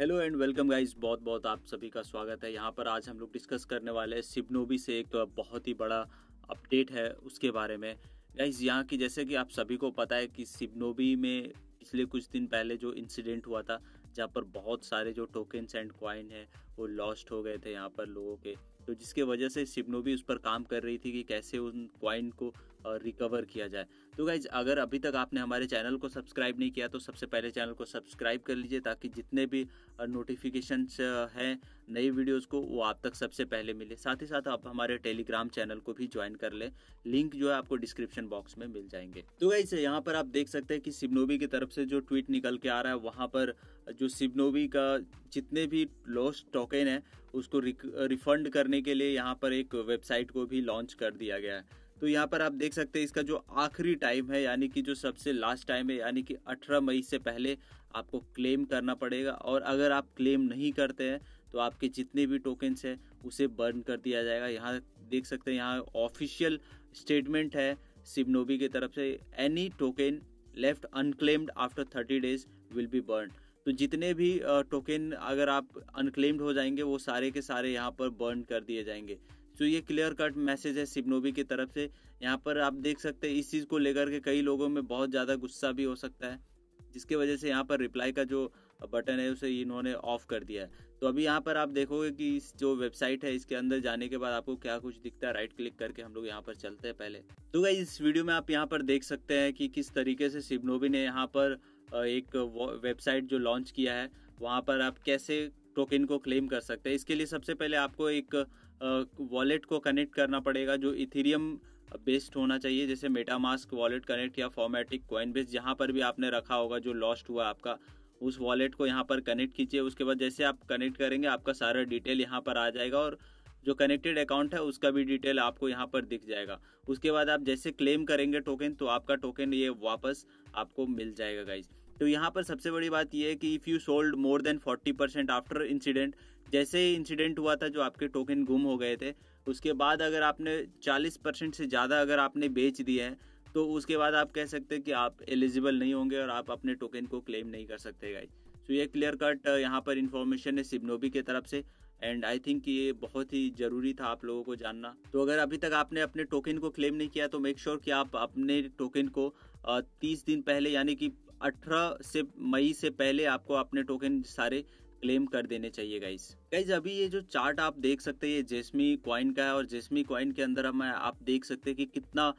hello and welcome guys बहुत बहुत आप सभी का स्वागत है यहाँ पर आज हम लोग डिस्कस करने वाले हैं सिबनोबी से एक तो बहुत ही बड़ा अपडेट है उसके बारे में गाइस यहाँ की जैसे कि आप सभी को पता है कि सिबनोबी में पिछले कुछ दिन पहले जो इंसिडेंट हुआ था जहाँ पर बहुत सारे जो टोकन्स एंड क्वाइन है वो लॉस्ट हो गए थे यहाँ पर लोगों के तो जिसके वजह से सिबनो भी उस पर काम कर रही थी कि कैसे उन क्वाइन को रिकवर किया जाए तो गाइज अगर अभी तक आपने हमारे चैनल को सब्सक्राइब नहीं किया तो सबसे पहले चैनल को सब्सक्राइब कर लीजिए ताकि जितने भी नोटिफिकेशन हैं नई वीडियोस को वो आप तक सबसे पहले मिले साथ ही साथ आप हमारे टेलीग्राम चैनल को भी ज्वाइन कर लें लिंक जो है आपको डिस्क्रिप्शन बॉक्स में मिल जाएंगे तो गाइज यहाँ पर आप देख सकते हैं कि सिबनोबी की तरफ से जो ट्वीट निकल के आ रहा है वहाँ पर जो सिबनोवी का जितने भी लॉस्ट टोकन है उसको रिफंड करने के लिए यहाँ पर एक वेबसाइट को भी लॉन्च कर दिया गया है तो यहाँ पर आप देख सकते हैं इसका जो आखिरी टाइम है यानी कि जो सबसे लास्ट टाइम है यानी कि 18 मई से पहले आपको क्लेम करना पड़ेगा और अगर आप क्लेम नहीं करते हैं तो आपके जितने भी टोकन्स हैं उसे बर्न कर दिया जाएगा यहाँ देख सकते हैं यहाँ ऑफिशियल स्टेटमेंट है सिबनोबी की तरफ से any token left unclaimed after thirty days will be burn तो जितने भी टोकन अगर आप अनक्लेम्ड हो जाएंगे वो सारे के सारे यहाँ पर बर्न कर दिए जाएंगे तो ये क्लियर कट मैसेज है सिबनोबी की तरफ से यहाँ पर आप देख सकते हैं इस चीज़ को लेकर के कई लोगों में बहुत ज़्यादा गुस्सा भी हो सकता है जिसके वजह से यहाँ पर रिप्लाई का जो बटन है उसे इन्होंने ऑफ कर दिया है तो अभी यहाँ पर आप देखोगे कि इस जो वेबसाइट है इसके अंदर जाने के बाद आपको क्या कुछ दिखता है राइट क्लिक करके हम लोग यहाँ पर चलते हैं पहले तो इस वीडियो में आप यहाँ पर देख सकते हैं कि किस तरीके से सिबनोबी ने यहाँ पर एक वेबसाइट जो लॉन्च किया है वहाँ पर आप कैसे टोकन को क्लेम कर सकते हैं इसके लिए सबसे पहले आपको एक वॉलेट को कनेक्ट करना पड़ेगा जो इथेरियम बेस्ड होना चाहिए जैसे मेटामास्क वॉलेट कनेक्ट या फॉर्मेटिक कॉइन बेस्ड जहाँ पर भी आपने रखा होगा जो लॉस्ट हुआ आपका उस वॉलेट को यहाँ पर कनेक्ट कीजिए उसके बाद जैसे आप कनेक्ट करेंगे आपका सारा डिटेल यहाँ पर आ जाएगा और जो कनेक्टेड अकाउंट है उसका भी डिटेल आपको यहाँ पर दिख जाएगा उसके बाद आप जैसे क्लेम करेंगे टोकन तो आपका टोकन ये वापस आपको मिल जाएगा गाइज तो यहाँ पर सबसे बड़ी बात यह है कि if you sold more than forty percent after incident जैसे ही इंसिडेंट हुआ था जो आपके टोकन गुम हो गए थे उसके बाद अगर आपने चालीस परसेंट से ज़्यादा अगर आपने बेच दिया है तो उसके बाद आप कह सकते हैं कि आप एलिजिबल नहीं होंगे और आप अपने टोकन को क्लेम नहीं कर सकते गाई सो ये क्लियर कट uh, यहाँ पर इन्फॉर्मेशन है सिबनोबी की तरफ से एंड आई थिंक ये बहुत ही ज़रूरी था आप लोगों को जानना तो अगर अभी तक आपने अपने टोकन को क्लेम नहीं किया तो मेक श्योर sure कि आप अपने टोकन को uh, तीस दिन पहले यानी कि 18 से मई से पहले आपको अपने टोकन सारे क्लेम कर देने चाहिए गाइज गाइज अभी ये जो चार्ट आप देख सकते हैं ये जेसमी क्वाइन का है और जेसमी क्वाइन के अंदर हम आप देख सकते हैं कि कितना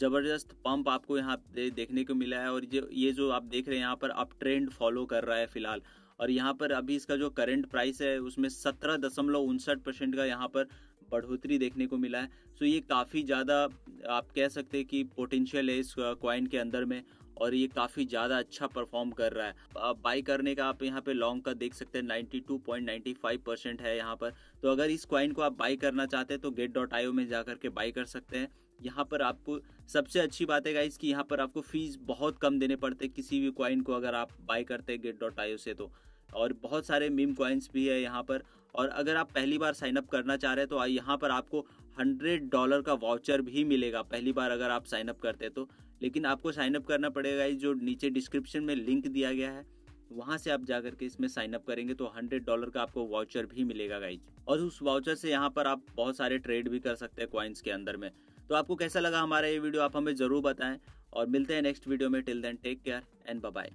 जबरदस्त पंप आपको यहाँ देखने को मिला है और ये ये जो आप देख रहे हैं यहाँ पर अप ट्रेंड फॉलो कर रहा है फिलहाल और यहाँ पर अभी इसका जो करंट प्राइस है उसमें सत्रह दशमलव उनसठ परसेंट का यहाँ पर बढ़ोतरी देखने को मिला है सो ये काफ़ी ज़्यादा आप कह सकते हैं कि पोटेंशियल है इस क्वाइन के अंदर में और ये काफ़ी ज़्यादा अच्छा परफॉर्म कर रहा है बाई करने का आप यहाँ पे लॉन्ग का देख सकते हैं टू पॉइंट फाइव परसेंट है यहाँ पर तो अगर इस क्वाइन को आप बाई करना चाहते हैं तो गेट डॉट आई में जा करके बाई कर सकते हैं यहाँ पर आपको सबसे अच्छी बात है गाइस कि यहाँ पर आपको फीस बहुत कम देने पड़ते हैं किसी भी क्वाइन को अगर आप बाई करते हैं गेट डॉट आई से तो और बहुत सारे मीम क्वाइंस भी है यहाँ पर और अगर आप पहली बार साइन अप करना चाह रहे हैं तो यहाँ पर आपको हंड्रेड डॉलर का वाउचर भी मिलेगा पहली बार अगर आप साइनअप करते हैं तो लेकिन आपको साइनअप करना पड़ेगा जो नीचे डिस्क्रिप्शन में लिंक दिया गया है वहाँ से आप जा करके इसमें साइन अप करेंगे तो हंड्रेड डॉलर का आपको वाउचर भी मिलेगा गाइज और उस वाउचर से यहाँ पर आप बहुत सारे ट्रेड भी कर सकते हैं क्वाइंस के अंदर में तो आपको कैसा लगा हमारा ये वीडियो आप हमें ज़रूर बताएं और मिलते हैं नेक्स्ट वीडियो में till then take care and bye